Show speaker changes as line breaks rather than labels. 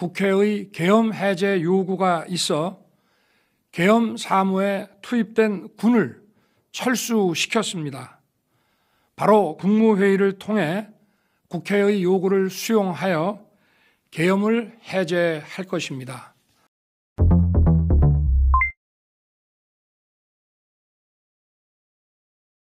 국회의 계엄 해제 요구가 있어 계엄 사무에 투입된 군을 철수시켰습니다. 바로 국무회의를 통해 국회의 요구를 수용하여 계엄을 해제할 것입니다.